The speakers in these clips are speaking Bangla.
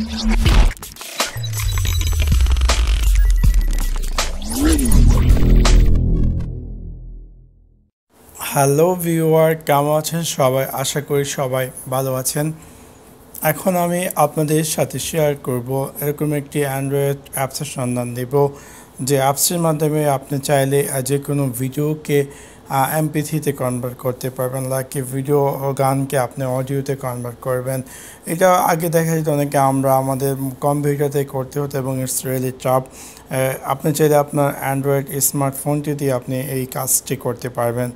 হ্যালো ভিউয়ার কেমন আছেন সবাই আশা করি সবাই ভালো আছেন এখন আমি আপনাদের সাথে শেয়ার করব এরকম একটি অ্যান্ড্রয়েড অ্যাপসের সন্ধান দেব যে অ্যাপসের মাধ্যমে আপনি চাইলে যে কোনো ভিডিওকে এমপি থ্রিতে কনভার্ট করতে পারবেন লাইক ভিডিও গানকে আপনি অডিওতে কনভার্ট করবেন এটা আগে দেখা যেত অনেকে আমরা আমাদের কম্পিউটারতে করতে হতো এবং ইটস রিয়েলি টাফ আপনি চাইলে আপনার অ্যান্ড্রয়েড স্মার্টফোনটি দিয়ে আপনি এই কাজটি করতে পারবেন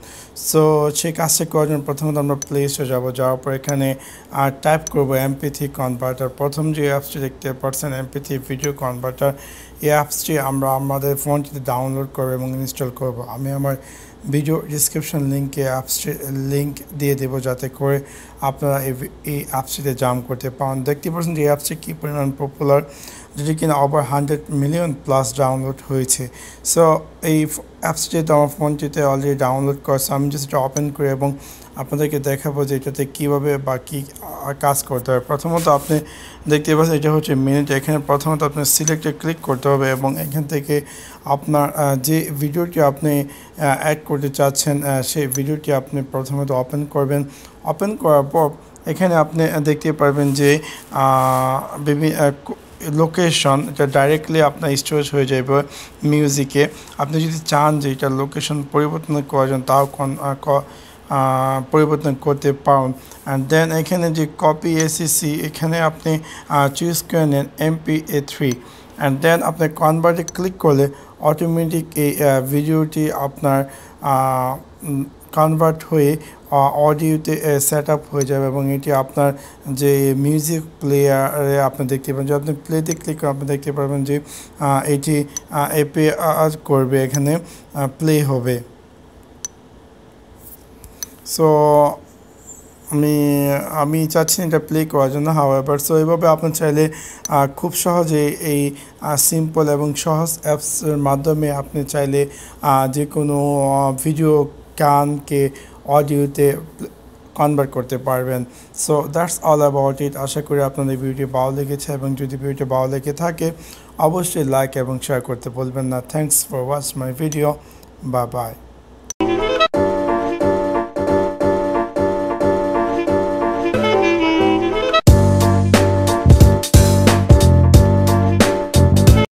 সো সেই কাজটি করার জন্য প্রথমত আমরা প্লে স্টোর যাবো যাওয়ার পর এখানে আর টাইপ করবো এমপি থ্রি কনভার্টার প্রথম যে অ্যাপসটি দেখতে পারছেন এমপি থ্রি ভিডিও কনভার্টার এই অ্যাপসটি আমরা আমাদের ফোনটিতে ডাউনলোড করবো এবং ইনস্টল করবো আমি আমার ভিডিও ডিসক্রিপশন লিঙ্কে অ্যাপসটি লিঙ্ক দিয়ে দেবো যাতে করে আপনারা এই অ্যাপসটিতে জাম করতে পারেন দেখতে পাচ্ছেন যে অ্যাপসটি কী পরিমাণ পপুলার যেটি কিনা over hundred million plus download হয়েছে সো এই অ্যাপস যেহেতু আমার ফোনটিতে অলরেডি ডাউনলোড করছে আমি যে সেটা ওপেন করে এবং আপনাদেরকে দেখাবো যে এটাতে কীভাবে বা কী কাজ করতে হবে প্রথমত আপনি দেখতে পাচ্ছেন এটা হচ্ছে মিনিট এখানে প্রথমত আপনি সিলেক্টে ক্লিক করতে হবে এবং এখান থেকে আপনার যে ভিডিওটি আপনি অ্যাড করতে চাচ্ছেন সেই ভিডিওটি আপনি প্রথমত ওপেন করবেন ওপেন করার পর এখানে আপনি দেখতে পারবেন যে বিভিন্ন লোকেশন এটা ডাইরেক্টলি আপনার স্টোরেজ হয়ে যাবে মিউজিকে আপনি যদি চান যে এটা লোকেশন পরিবর্তন করার জন্য তাও পরিবর্তন করতে পারুন অ্যান্ড দেন এখানে যে কপি এসিসি এখানে আপনি চুজ করে নেন MP a three and then আপনি কনভার্টে ক্লিক করলে অটোমেটিক এই ভিডিওটি আপনার কনভার্ট হয়ে অডিওতে সেট আপ হয়ে যাবে এবং এটি আপনার যে মিউজিক প্লেয়ারে আপনি দেখতে পাবেন যে আপনি প্লেতে ক্লিক করে আপনি দেখতে পাবেন যে এটি এপে করবে এখানে প্লে হবে সো আমি আমি চাচ্ছি এটা প্লে করার জন্য হাওয়াবার সো এভাবে আপনি চাইলে খুব সহজে এই সিম্পল এবং সহজ অ্যাপসের মাধ্যমে আপনি চাইলে যে কোনো ভিডিও গানকে অডিওতে কনভার্ট করতে পারবেন so that's all about it আশা করি আপনাদের ভিডিওটি ভালো লেগেছে এবং যদি ভিডিওটি ভালো লেগে থাকে অবশ্যই লাইক এবং শেয়ার করতে বলবেন না thanks for watch my video বা বাই